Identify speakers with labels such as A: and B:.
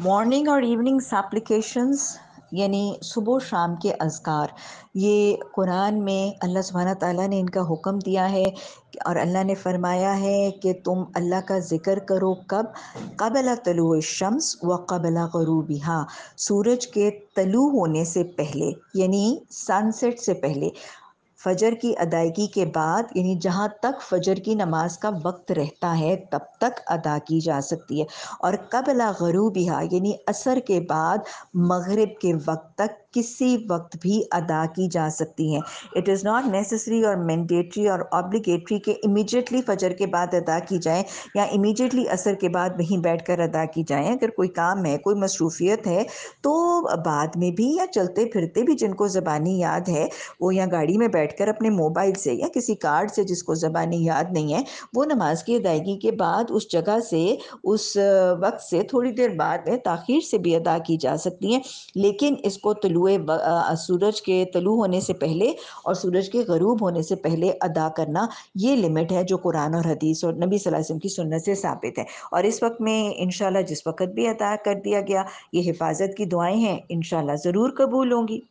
A: morning और evening सप्लिकेशंस यानी सुबह शाम के अजकार ये कुरान में अल्लाह सुबहाना ताला ने इनका हुक्म दिया है और अल्लाह ने फरमाया है कि तुम अल्लाह का ज़िक्र करो कब कबला तलु शम्स व कबला गरूबिहा सूरज के तलु होने से पहले यानी सनसेट से पहले फ़जर की अदायगी के बाद यानी जहाँ तक फ़जर की नमाज का वक्त रहता है तब तक अदा की जा सकती है और कबला गरूबिहा यानी असर के बाद मगरिब के वक्त तक किसी वक्त भी अदा की जा सकती हैं इट इज़ नॉट नेसेसरी और मैंडेटरी और ऑब्लिगेटरी के इमीजिएटली फजर के बाद अदा की जाए या इमीजिएटली असर के बाद वहीं बैठ कर अदा की जाए अगर कोई काम है कोई मसरूफियत है तो बाद में भी या चलते फिरते भी जिनको ज़बानी याद है वो या गाड़ी में बैठ कर अपने मोबाइल से या किसी कार्ड से जिसको ज़बानी याद नहीं है वो नमाज की अदायगी के बाद उस जगह से उस वक्त से थोड़ी देर बाद में ताखिर से भी अदा की जा सकती हैं लेकिन इसको तलू तलुए सूरज के तलु होने से पहले और सूरज के गरूब होने से पहले अदा करना ये लिमिट है जो कुरान और हदीस और नबी वसल्लम की सुनत से साबित है और इस वक्त में इन जिस वक्त भी अदा कर दिया गया ये हिफाजत की दुआएं हैं इन ज़रूर कबूल होंगी